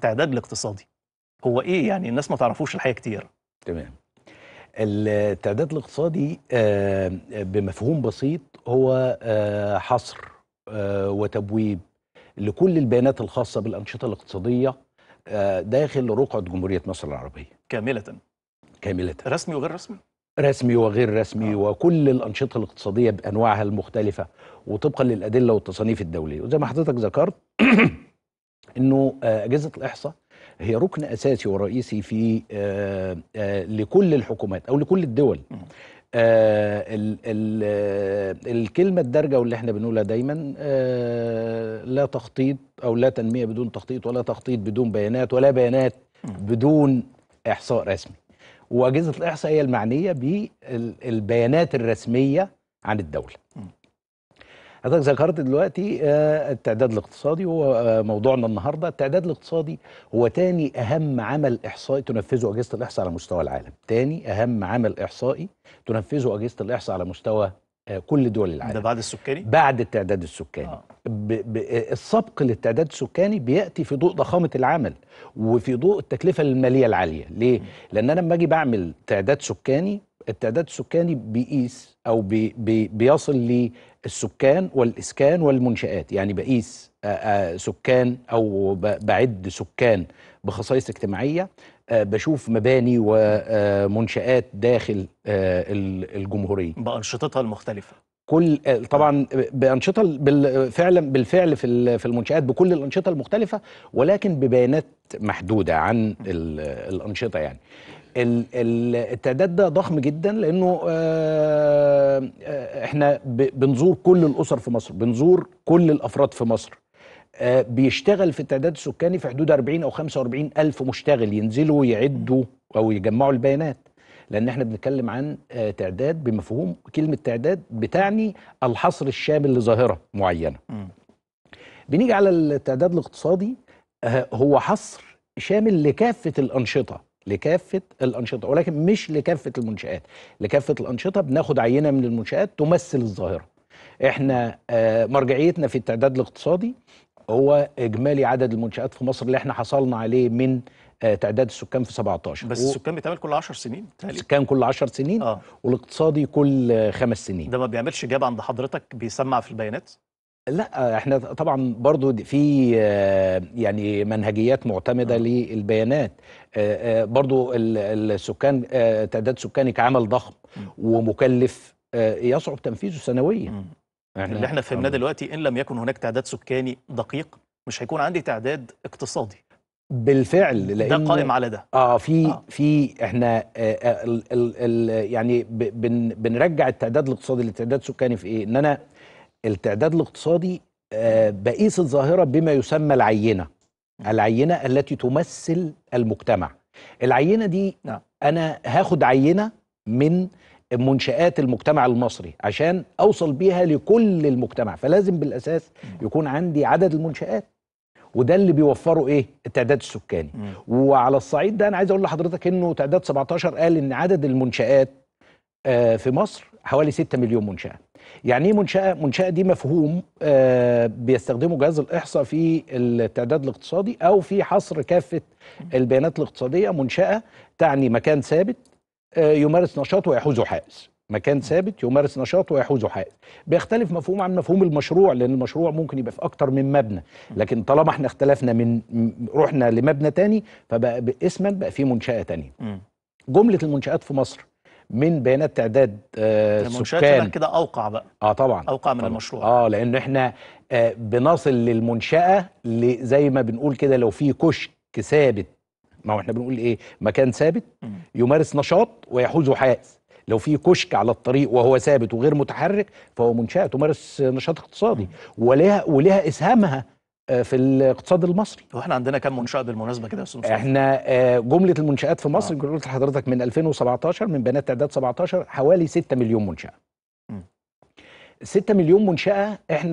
التعداد الاقتصادي هو ايه يعني الناس ما تعرفوش الحقيقه كتير تمام التعداد الاقتصادي آه، بمفهوم بسيط هو آه، حصر آه، وتبويب لكل البيانات الخاصه بالانشطه الاقتصاديه داخل رقعه جمهوريه مصر العربيه كامله كامله رسمي وغير رسمي رسمي وغير رسمي آه. وكل الانشطه الاقتصاديه بانواعها المختلفه وطبقا للادله والتصانيف الدوليه وزي ما حضرتك ذكرت انه آه، اجهزه الاحصاء هي ركن اساسي ورئيسي في آه، آه، لكل الحكومات او لكل الدول الكلمه الدارجه واللي احنا بنقولها دايما لا تخطيط او لا تنميه بدون تخطيط ولا تخطيط بدون بيانات ولا بيانات بدون احصاء رسمي واجهزه الاحصاء هي المعنيه بالبيانات الرسميه عن الدوله حضرتك ذكرت دلوقتي آه، التعداد الاقتصادي هو آه، موضوعنا النهارده، التعداد الاقتصادي هو تاني أهم عمل إحصائي تنفذه أجهزة الإحصاء على مستوى العالم، تاني أهم عمل إحصائي تنفذه أجهزة الإحصاء على مستوى آه، كل دول العالم ده بعد السكاني؟ بعد التعداد السكاني آه. السبق للتعداد السكاني بيأتي في ضوء ضخامة العمل وفي ضوء التكلفة المالية العالية ليه؟ م. لأن أنا لما أجي بعمل تعداد سكاني التعداد السكاني بيقيس أو بي... بي... بيصل السكان والإسكان والمنشآت يعني بقيس سكان أو بعد سكان بخصائص اجتماعية بشوف مباني ومنشآت داخل الجمهورية بأنشطتها المختلفة كل طبعا بانشطه فعلا بالفعل في المنشات بكل الانشطه المختلفه ولكن ببيانات محدوده عن الانشطه يعني التعداد ده ضخم جدا لانه آه، آه، احنا بنزور كل الاسر في مصر بنزور كل الافراد في مصر آه، بيشتغل في التعداد السكاني في حدود 40 او 45 الف مشتغل ينزلوا يعدوا او يجمعوا البيانات لان احنا بنتكلم عن تعداد بمفهوم كلمه تعداد بتعني الحصر الشامل لظاهره معينه م. بنيجي على التعداد الاقتصادي هو حصر شامل لكافه الانشطه لكافه الانشطه ولكن مش لكافه المنشات لكافه الانشطه بناخد عينه من المنشات تمثل الظاهره احنا آه، مرجعيتنا في التعداد الاقتصادي هو اجمالي عدد المنشات في مصر اللي احنا حصلنا عليه من آه، تعداد السكان في 17 بس و... السكان بيتعمل كل 10 سنين السكان كل 10 سنين آه. والاقتصادي كل خمس سنين ده ما بيعملش جاب عند حضرتك بيسمع في البيانات لأ، إحنا طبعًا برضه في آه، يعني منهجيات معتمدة آه. للبيانات، آه، آه، برضو برضه السكان تعداد سكاني كعمل ضخم ومكلف يصعب تنفيذه سنويًا. إمم. اللي إحنا فهمناه دلوقتي إن لم يكن هناك تعداد سكاني دقيق، مش هيكون عندي تعداد اقتصادي. بالفعل، لان ده قائم على ده. آه في آه. في إحنا آه الـ الـ الـ يعني بنرجّع التعداد الاقتصادي للتعداد السكاني في إيه، إن أنا التعداد الاقتصادي آه، بقيس الظاهرة بما يسمى العينة العينة التي تمثل المجتمع العينة دي نعم. أنا هاخد عينة من منشآت المجتمع المصري عشان أوصل بيها لكل المجتمع فلازم بالأساس يكون عندي عدد المنشآت وده اللي بيوفره ايه التعداد السكاني وعلى الصعيد ده انا عايز اقول لحضرتك انه تعداد 17 قال ان عدد المنشآت آه، في مصر حوالي 6 مليون منشأة يعني ايه منشاه منشاه دي مفهوم آه بيستخدمه جهاز الاحصاء في التعداد الاقتصادي او في حصر كافه البيانات الاقتصاديه منشاه تعني مكان ثابت آه يمارس نشاط ويحوز حائز مكان ثابت يمارس نشاط ويحوز حائز بيختلف مفهوم عن مفهوم المشروع لان المشروع ممكن يبقى في اكتر من مبنى لكن طالما احنا اختلفنا من رحنا لمبنى تاني فبقى اسما بقى في منشاه تانية جمله المنشات في مصر من بيانات تعداد آه سكان كده اوقع بقى اه طبعا اوقع من طبعًا. المشروع اه لان احنا آه بنصل للمنشاه زي ما بنقول كده لو في كشك ثابت ما هو احنا بنقول ايه مكان ثابت يمارس نشاط ويحوز حائز لو في كشك على الطريق وهو ثابت وغير متحرك فهو منشاه تمارس نشاط اقتصادي ولها ولها اسهامها آه، في الاقتصاد المصري واحنا عندنا كم منشاه بالمناسبه كده يا احنا آه، جمله المنشات في مصر آه. قلت لحضرتك من 2017 من بنات تعداد 17 حوالي 6 مليون منشاه م. 6 مليون منشاه احنا